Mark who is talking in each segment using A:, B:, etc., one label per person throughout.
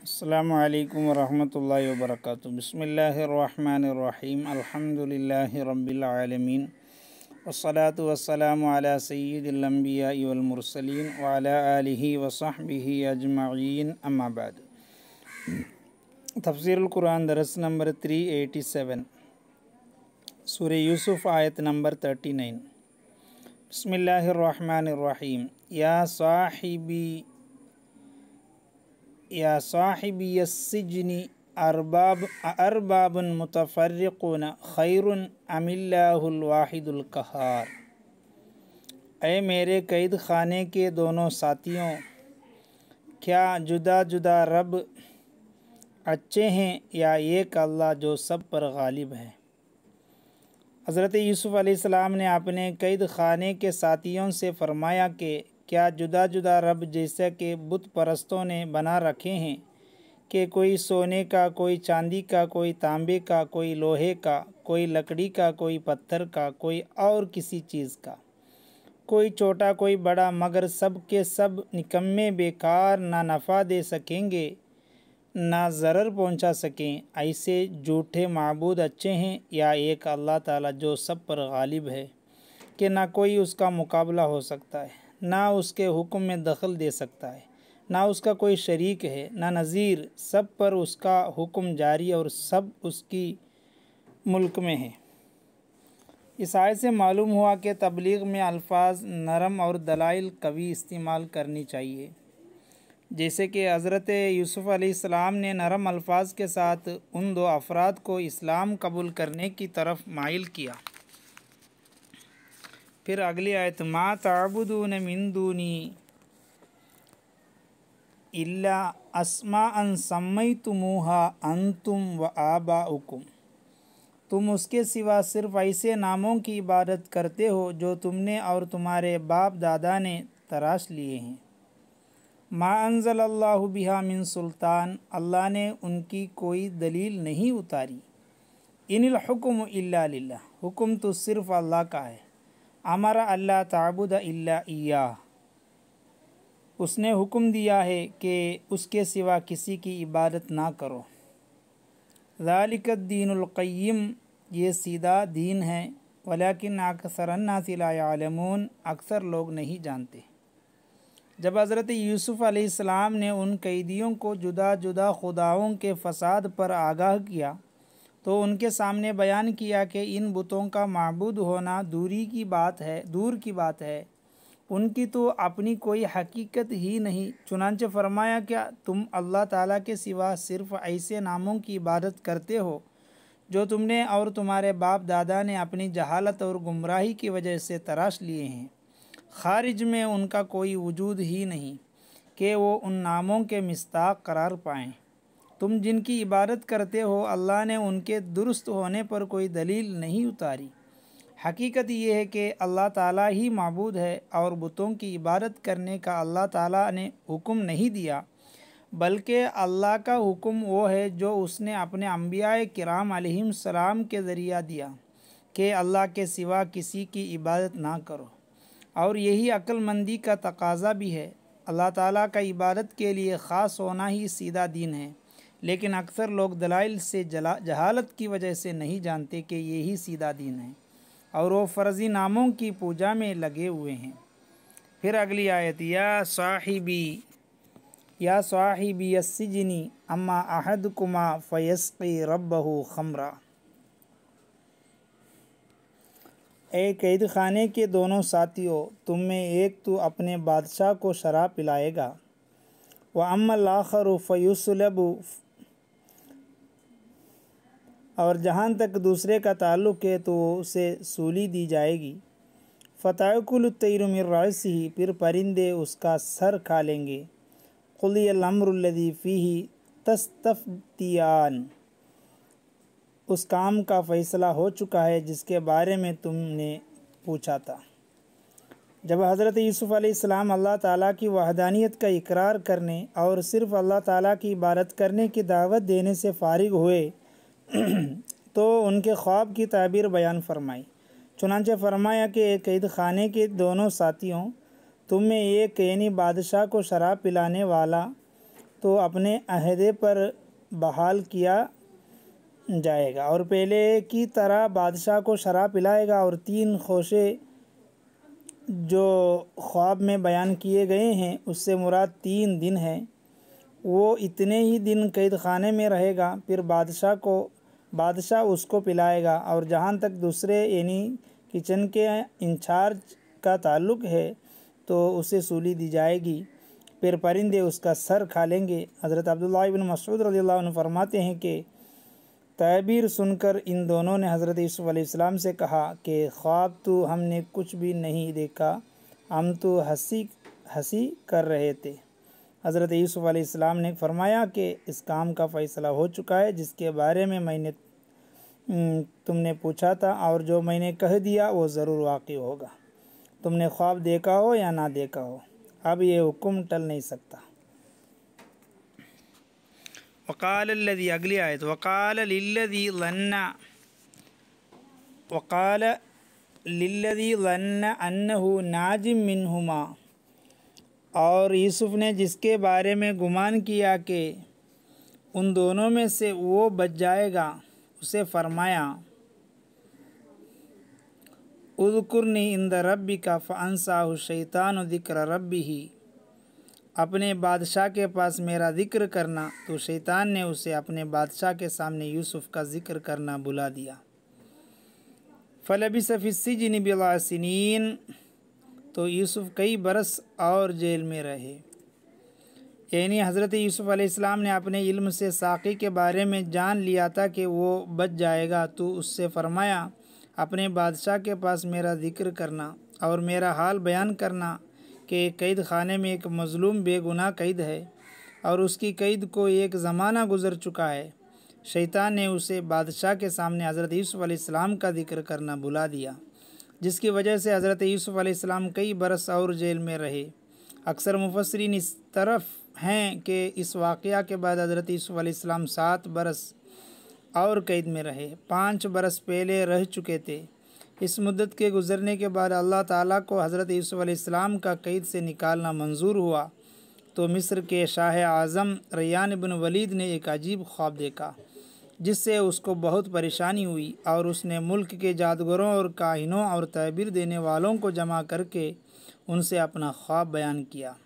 A: السلام عليكم ورحمة الله وبركاته بسم الله الرحمن الرحيم الحمد لله رب العالمين والصلاة والسلام على سيد الأنبياء والمرسلين وعلى آله وصحبه أجمعين أما بعد تفسير القرآن درس نمبر 387 سورة يوسف آية نمبر 39 بسم الله الرحمن الرحيم يا صاحبي या साहिब यस्जनि अरबाब अरबाबन मुतफ़रक़न ख़ैर अमिल्लावाहिदुल्कहार ए मेरे कैद खाने के दोनों साथियों क्या जुदा जुदा रब अच्छे हैं या एक अल्लाह जो सब पर गालिब है हज़रत यूसुफ़ अलैहिस्सलाम ने अपने कैद खाने के साथियों से फ़रमाया कि क्या जुदा जुदा रब जैसा के बुत परस्तों ने बना रखे हैं कि कोई सोने का कोई चांदी का कोई तांबे का कोई लोहे का कोई लकड़ी का कोई पत्थर का कोई और किसी चीज़ का कोई छोटा कोई बड़ा मगर सब के सब निकम्मे बेकार ना नफ़ा दे सकेंगे ना ज़रर पहुंचा सकें ऐसे झूठे मबूद अच्छे हैं या एक अल्लाह ताला जो सब पर गालिब है कि ना कोई उसका मुकाबला हो सकता है ना उसके हुक्म में दखल दे सकता है ना उसका कोई शरीक है ना नज़ीर सब पर उसका हुक्म जारी और सब उसकी मुल्क में है इस आय से मालूम हुआ कि तबलीग में अल्फाज नरम और दलाइल कवि इस्तेमाल करनी चाहिए जैसे कि हज़रत यूसुफ़ अलैहिस्सलाम ने नरम अल्फाज के साथ उन दो अफराद को इस्लाम कबूल करने की तरफ माइल किया फिर अगली आयत मा ताबुदून मिंदूनी इल्ला अस्मा अन समय तुमूहा अन तुम व आबा उकुम तुम उसके सिवा सिर्फ ऐसे नामों की इबादत करते हो जो तुमने और तुम्हारे बाप दादा ने तराश लिए हैं मा अनजल अल्लाह बिहा मिन सुल्तान अल्लाह ने उनकी कोई दलील नहीं उतारी इनिल हुकुम इल्ला हुकुम तो सिर्फ़ अल्लाह का है अमर अल्लाह ताबुद इल्ला उसने हुक्म दिया है कि उसके सिवा किसी की इबादत ना करो ज़ालिकद्दीनकैम ये सीधा दीन है वलाकिन अक्सरन्नासिलामून अक्सर लोग नहीं जानते जब हज़रत यूसुफ़ ने उन कैदियों को जुदा जुदा खुदाओं के फसाद पर आगाह किया तो उनके सामने बयान किया कि इन बुतों का मबूद होना दूरी की बात है दूर की बात है उनकी तो अपनी कोई हकीकत ही नहीं चुनानचे फरमाया क्या तुम अल्लाह ताला के सिवा सिर्फ़ ऐसे नामों की इबादत करते हो जो तुमने और तुम्हारे बाप दादा ने अपनी जहालत और गुमराही की वजह से तराश लिए हैं खारिज में उनका कोई वजूद ही नहीं कि वो उन नामों के मस्ताक करार पाएँ तुम जिनकी इबादत करते हो अल्लाह ने उनके दुरुस्त होने पर कोई दलील नहीं उतारी हकीकत यह है कि अल्लाह ताला ही मबूद है और बुतों की इबादत करने का अल्लाह ताला ने हुक्म नहीं दिया बल्कि अल्लाह का हुक्म वो है जो उसने अपने अम्बिया कराम सलाम के ज़रिया दिया कि अल्लाह के सिवा किसी की इबादत ना करो और यही अक्लमंदी का तकाजा भी है अल्लाह ताला का इबादत के लिए ख़ास होना ही सीधा दीन है लेकिन अक्सर लोग दलाइल से जला जहालत की वजह से नहीं जानते कि यही सीधा दीन है और वो फ़र्ज़ी नामों की पूजा में लगे हुए हैं फिर अगली आयत या साहिबी या साहिबी यस्सिजनी अम्मा अहद कुमा फ़यस्की रबहू खमरा ए कैद खाने के दोनों साथियों तुम में एक तो अपने बादशाह को शराब पिलाएगा व अम्मल आखर फ़यूसलब और जहाँ तक दूसरे का ताल्लुक़ है तो उसे सूली दी जाएगी फ़तहकुलतरमरस ही फिर परिंदे उसका सर खा लेंगे कुलमरदी फ़ी तस्तफियान उस काम का फ़ैसला हो चुका है जिसके बारे में तुमने पूछा था जब हज़रत यूसुफ़ आसमाम अल्लाह ताला की वहदानियत का इकरार करने और सिर्फ़ अल्लाह ताला की इबारत करने की दावत देने से फारग हुए तो उनके ख्वाब की तबीर बयान फरमाई चुनानचे फरमाया कि एक कैद खाने के दोनों साथियों तुम में एक यानी बादशाह को शराब पिलाने वाला तो अपने अहदे पर बहाल किया जाएगा और पहले की तरह बादशाह को शराब पिलाएगा और तीन खोशे जो ख्वाब में बयान किए गए हैं उससे मुराद तीन दिन है वो इतने ही दिन कैद खाने में रहेगा फिर बादशाह को बादशाह उसको पिलाएगा और जहाँ तक दूसरे यानी किचन के इंचार्ज का ताल्लुक है तो उसे सूली दी जाएगी फिर परिंदे उसका सर खा लेंगे हज़रत अब्दुल्ला बिन मसूद रजील्ला फरमाते हैं कि तैबीर सुनकर इन दोनों ने हज़रत यूसुफ़लम से कहा कि ख्वाब तो हमने कुछ भी नहीं देखा हम तो हंसी हंसी कर रहे थे हज़रत यूसुफ़ ने फरमाया कि इस काम का फ़ैसला हो चुका है जिसके बारे में मैंने तुमने पूछा था और जो मैंने कह दिया वो ज़रूर वाक़ होगा तुमने ख्वाब देखा हो या ना देखा हो अब ये हुक्म टल नहीं सकता वकाल अगली आयत वकाल वकाल लिल्लदी लन्न अन्नहु नाजिम मिनहुमा और यूसुफ ने जिसके बारे में गुमान किया कि उन दोनों में से वो बच जाएगा उसे फरमाया उदकुरनी इंद रबी का फ़ानसाह शैतान दिक्र रबी ही अपने बादशाह के पास मेरा जिक्र करना तो शैतान ने उसे अपने बादशाह के सामने यूसुफ का जिक्र करना बुला दिया फलबी सफ़ी जिन बिलासिन तो यूसुफ़ कई बरस और जेल में रहे यानी हज़रत यूसुफ़ अलैहिस्सलाम ने अपने इल्म से साकी के बारे में जान लिया था कि वो बच जाएगा तो उससे फरमाया अपने बादशाह के पास मेरा जिक्र करना और मेरा हाल बयान करना कि कैद खाने में एक मज़लूम बेगुनाह कैद है और उसकी कैद को एक ज़माना गुजर चुका है शैतान ने उसे बादशाह के सामने हज़रत यूसुफ़ अलैहिस्सलाम का जिक्र करना बुला दिया जिसकी वजह से हज़रत यूसुफ़ अलैहिस्सलाम कई बरस और जेल में रहे अक्सर मुफसरिन इस तरफ हैं कि इस वाक़ के बाद हज़रत यूसुफ़ अलैहिस्सलाम सात बरस और कैद में रहे पाँच बरस पहले रह चुके थे इस मदत के गुजरने के बाद अल्लाह ताला को हज़रत यूसुफ़ अलैहिस्सलाम का कैद से निकालना मंजूर हुआ तो मिस्र के शाह आज़म रैयान बिन वलीद ने एक अजीब ख्वाब देखा जिससे उसको बहुत परेशानी हुई और उसने मुल्क के जादगरों और काहिनों और तहबीर देने वालों को जमा करके उनसे अपना ख्वाब बयान किया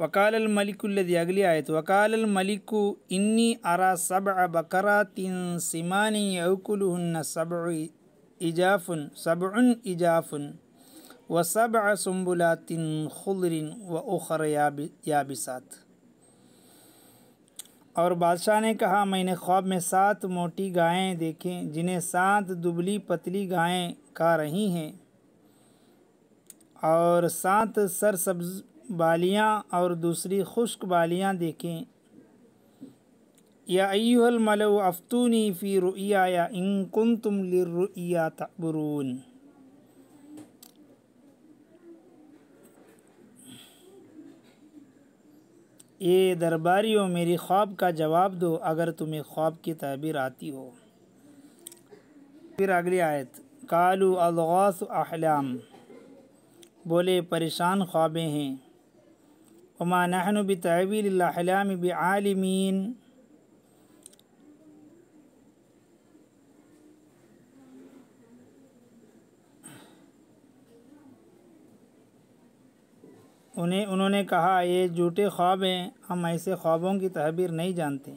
A: वकाल मलिकुल्लि अगली आयत वकाल मलिकु इन्नी अरा सब बकरा तीन सिमानी अकुलहन सब इजाफुन सब इजाफुन व सब सुम्बुला तिन व उखर याबिसात और बादशाह ने कहा मैंने ख्वाब में सात मोटी गायें देखें जिन्हें सात दुबली पतली गायें खा रही हैं और सात सरसब्ज बालियां और दूसरी खुश्क बालियां देखें या अयुहल मलो अफ्तूनी फ़ी रुया या इनकुन तुम लिरुया तबरून ये दरबारियों मेरी ख्वाब का जवाब दो अगर तुम्हें ख्वाब की तबीर आती हो फिर अगली आयत कालू अलगास अहलाम बोले परेशान ख्वाबें हैं उमा नहनु बतवील अहलाम बालमीन उन्हें उन्होंने कहा ये झूठे ख्वाब हैं हम ऐसे ख्वाबों की तहबीर नहीं जानते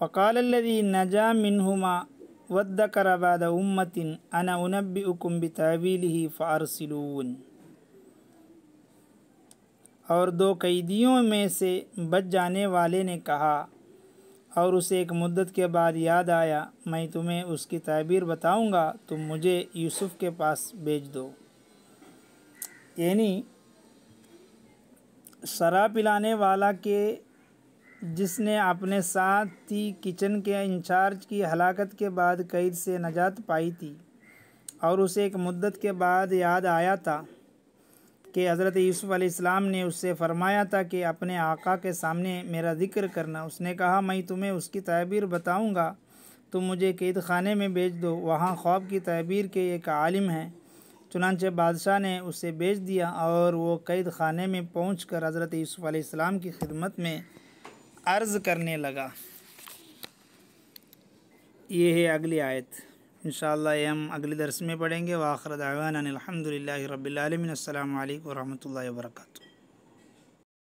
A: फ़कालदी नजा मिनहुमा वद कराबाद उम्मतिन अना उनबी उकुम्बी तहवील ही फ़ारसिलून और दो कैदियों में से बच जाने वाले ने कहा और उसे एक मुद्दत के बाद याद आया मैं तुम्हें उसकी तहबीर बताऊंगा तुम मुझे यूसुफ़ के पास भेज दो यानी शराब पिलाने वाला के जिसने अपने साथी किचन के इंचार्ज की हलाकत के बाद कैद से नजात पाई थी और उसे एक मुद्दत के बाद याद आया था कि हज़रत यूसुफ़ अलैहिस्सलाम ने उससे फ़रमाया था कि अपने आका के सामने मेरा ज़िक्र करना उसने कहा मैं तुम्हें उसकी तबीर बताऊंगा तुम मुझे कैद खाने में भेज दो वहाँ ख्वाब की तबीर के एक आलिम हैं चुनानचे बादशाह ने उसे बेच दिया और वो कैद खाने में पहुँच कर हज़रत यूसुफ़ की खिदमत में अर्ज़ करने लगा ये है अगली आयत इन हम अगले दरस में पढ़ेंगे वाखर दावान अलहमदिल्ला रबीआलमिन अल्लाम वर्का